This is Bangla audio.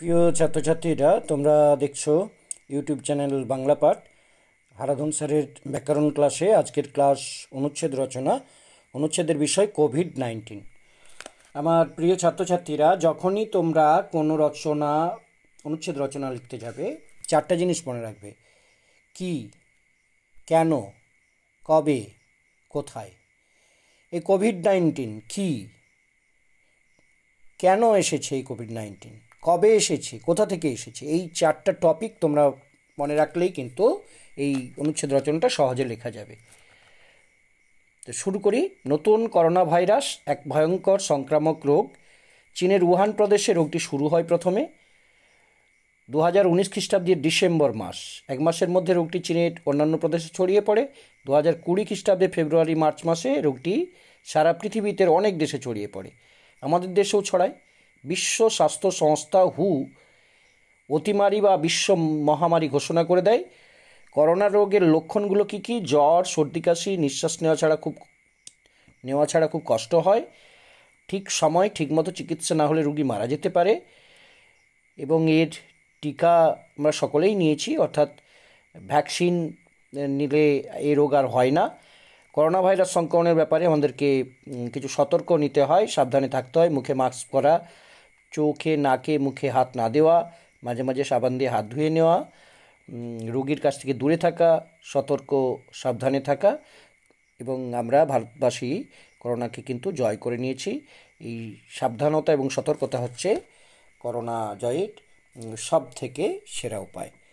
প্রিয় ছাত্রছাত্রীরা তোমরা দেখছো ইউটিউব চ্যানেল বাংলা পাঠ হারাধন স্যারের ব্যাকরণ ক্লাসে আজকের ক্লাস অনুচ্ছেদ রচনা অনুচ্ছেদের বিষয় কোভিড নাইন্টিন আমার প্রিয় ছাত্রছাত্রীরা যখনই তোমরা কোনো রচনা অনুচ্ছেদ রচনা লিখতে যাবে চারটা জিনিস মনে রাখবে কি কেন কবে কোথায় এই কোভিড নাইন্টিন কী কেন এসেছে এই কোভিড নাইন্টিন কবে এসেছে কোথা থেকে এসেছে এই চারটা টপিক তোমরা মনে রাখলেই কিন্তু এই অনুচ্ছেদ রচনাটা সহজে লেখা যাবে তো শুরু করি নতুন করোনা ভাইরাস এক ভয়ঙ্কর সংক্রামক রোগ চীনের উহান প্রদেশে রোগটি শুরু হয় প্রথমে দু হাজার উনিশ খ্রিস্টাব্দের ডিসেম্বর মাস এক মাসের মধ্যে রোগটি চীনের অন্যান্য প্রদেশে ছড়িয়ে পড়ে দু হাজার কুড়ি খ্রিস্টাব্দে ফেব্রুয়ারি মার্চ মাসে রোগটি সারা পৃথিবীতে অনেক দেশে ছড়িয়ে পড়ে আমাদের দেশেও ছড়ায় বিশ্ব স্বাস্থ্য সংস্থা হু অতিমারি বা বিশ্ব মহামারী ঘোষণা করে দেয় করোনা রোগের লক্ষণগুলো কী কী জ্বর সর্দি কাশি নিঃশ্বাস নেওয়া ছাড়া খুব নেওয়া ছাড়া খুব কষ্ট হয় ঠিক সময় ঠিকমতো চিকিৎসা না হলে রুগী মারা যেতে পারে এবং এর টিকা আমরা সকলেই নিয়েছি অর্থাৎ ভ্যাকসিন নিলে এ রোগ আর হয় না করোনা ভাইরাস সংক্রমণের ব্যাপারে আমাদেরকে কিছু সতর্ক নিতে হয় সাবধানে থাকতে হয় মুখে মাস্ক পরা চোখে নাকে মুখে হাত না দেওয়া মাঝে মাঝে সাবান দিয়ে হাত ধুয়ে নেওয়া রোগীর কাছ থেকে দূরে থাকা সতর্ক সাবধানে থাকা এবং আমরা ভারতবাসী করোনাকে কিন্তু জয় করে নিয়েছি এই সাবধানতা এবং সতর্কতা হচ্ছে করোনা জয়ের সব থেকে সেরা উপায়